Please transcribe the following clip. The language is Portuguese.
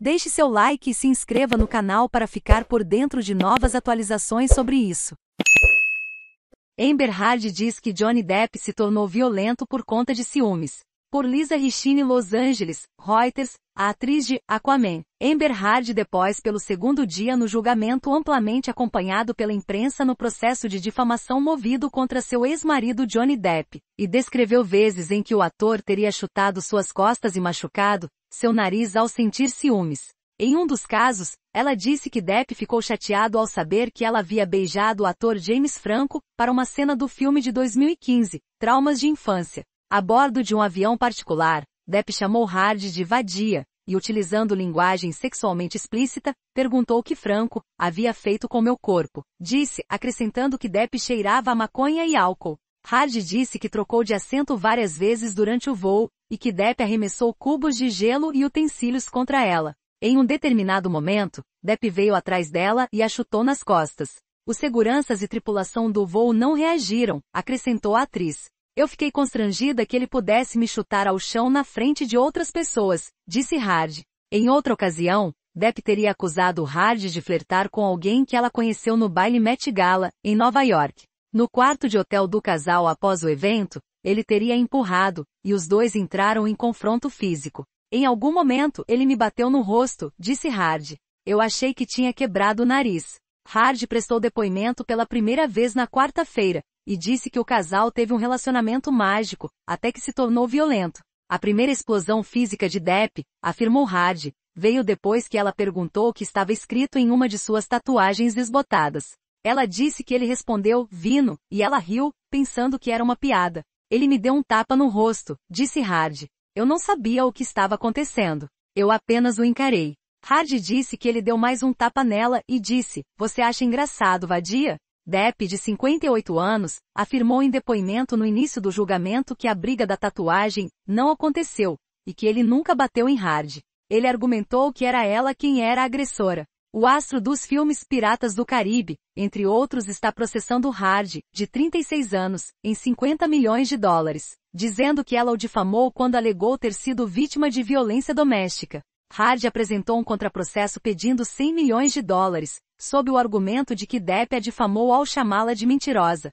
Deixe seu like e se inscreva no canal para ficar por dentro de novas atualizações sobre isso. Amber Heard diz que Johnny Depp se tornou violento por conta de ciúmes. Por Lisa Richine Los Angeles, Reuters, a atriz de Aquaman, Amber Heard depois pelo segundo dia no julgamento amplamente acompanhado pela imprensa no processo de difamação movido contra seu ex-marido Johnny Depp, e descreveu vezes em que o ator teria chutado suas costas e machucado seu nariz ao sentir ciúmes. Em um dos casos, ela disse que Depp ficou chateado ao saber que ela havia beijado o ator James Franco para uma cena do filme de 2015, Traumas de Infância. A bordo de um avião particular, Depp chamou Hard de vadia, e utilizando linguagem sexualmente explícita, perguntou o que Franco havia feito com meu corpo. Disse, acrescentando que Depp cheirava a maconha e álcool. Hard disse que trocou de assento várias vezes durante o voo, e que Depp arremessou cubos de gelo e utensílios contra ela. Em um determinado momento, Depp veio atrás dela e a chutou nas costas. Os seguranças e tripulação do voo não reagiram, acrescentou a atriz. Eu fiquei constrangida que ele pudesse me chutar ao chão na frente de outras pessoas, disse Hard. Em outra ocasião, Depp teria acusado Hard de flertar com alguém que ela conheceu no baile Met Gala, em Nova York. No quarto de hotel do casal após o evento, ele teria empurrado, e os dois entraram em confronto físico. Em algum momento ele me bateu no rosto, disse Hard. Eu achei que tinha quebrado o nariz. Hard prestou depoimento pela primeira vez na quarta-feira, e disse que o casal teve um relacionamento mágico, até que se tornou violento. A primeira explosão física de Depp, afirmou Hard, veio depois que ela perguntou o que estava escrito em uma de suas tatuagens desbotadas. Ela disse que ele respondeu, vino, e ela riu, pensando que era uma piada. Ele me deu um tapa no rosto, disse Hard. Eu não sabia o que estava acontecendo. Eu apenas o encarei. Hard disse que ele deu mais um tapa nela e disse, você acha engraçado, vadia? Depp, de 58 anos, afirmou em depoimento no início do julgamento que a briga da tatuagem não aconteceu e que ele nunca bateu em Hard. Ele argumentou que era ela quem era a agressora. O astro dos filmes Piratas do Caribe, entre outros, está processando Hard, de 36 anos, em 50 milhões de dólares, dizendo que ela o difamou quando alegou ter sido vítima de violência doméstica. Hard apresentou um contraprocesso pedindo 100 milhões de dólares, sob o argumento de que Depp a difamou ao chamá-la de mentirosa,